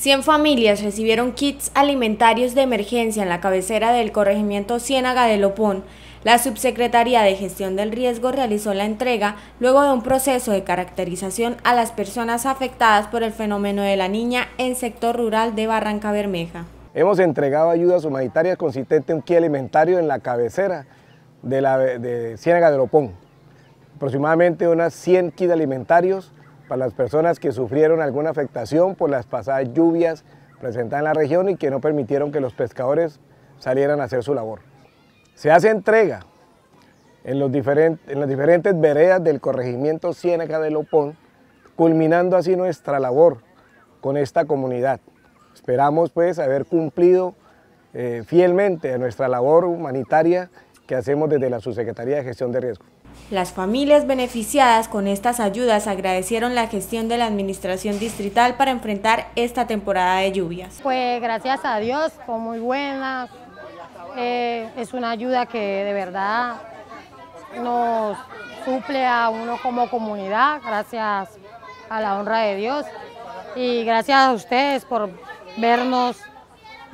100 familias recibieron kits alimentarios de emergencia en la cabecera del corregimiento Ciénaga de Lopón. La Subsecretaría de Gestión del Riesgo realizó la entrega luego de un proceso de caracterización a las personas afectadas por el fenómeno de la niña en sector rural de Barranca Bermeja. Hemos entregado ayudas humanitarias consistentes en un kit alimentario en la cabecera de, la, de Ciénaga de Lopón. Aproximadamente unas 100 kits alimentarios para las personas que sufrieron alguna afectación por las pasadas lluvias presentadas en la región y que no permitieron que los pescadores salieran a hacer su labor. Se hace entrega en, los diferentes en las diferentes veredas del corregimiento Ciénaga de Lopón, culminando así nuestra labor con esta comunidad. Esperamos pues haber cumplido eh, fielmente a nuestra labor humanitaria que hacemos desde la Subsecretaría de Gestión de Riesgo. Las familias beneficiadas con estas ayudas agradecieron la gestión de la Administración Distrital para enfrentar esta temporada de lluvias. Pues gracias a Dios, fue muy buena, eh, es una ayuda que de verdad nos suple a uno como comunidad, gracias a la honra de Dios y gracias a ustedes por vernos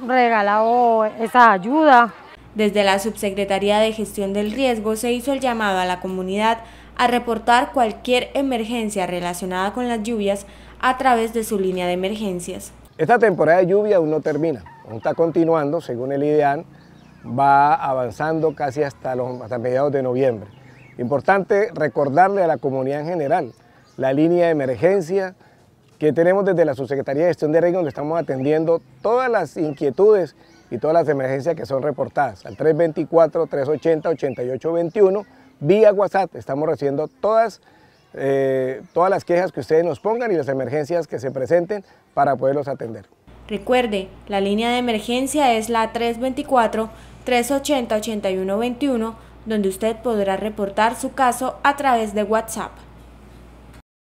regalado esa ayuda. Desde la Subsecretaría de Gestión del Riesgo se hizo el llamado a la comunidad a reportar cualquier emergencia relacionada con las lluvias a través de su línea de emergencias. Esta temporada de lluvia aún no termina, aún está continuando, según el IDEAN, va avanzando casi hasta, los, mediados de noviembre. Importante recordarle a la comunidad en general la línea de emergencia que tenemos desde la Subsecretaría de Gestión de Riesgo, donde estamos atendiendo todas las inquietudes y todas las emergencias que son reportadas al 324-380-8821 vía WhatsApp. Estamos recibiendo todas, eh, todas las quejas que ustedes nos pongan y las emergencias que se presenten para poderlos atender. Recuerde, la línea de emergencia es la 324-380-8121, donde usted podrá reportar su caso a través de WhatsApp.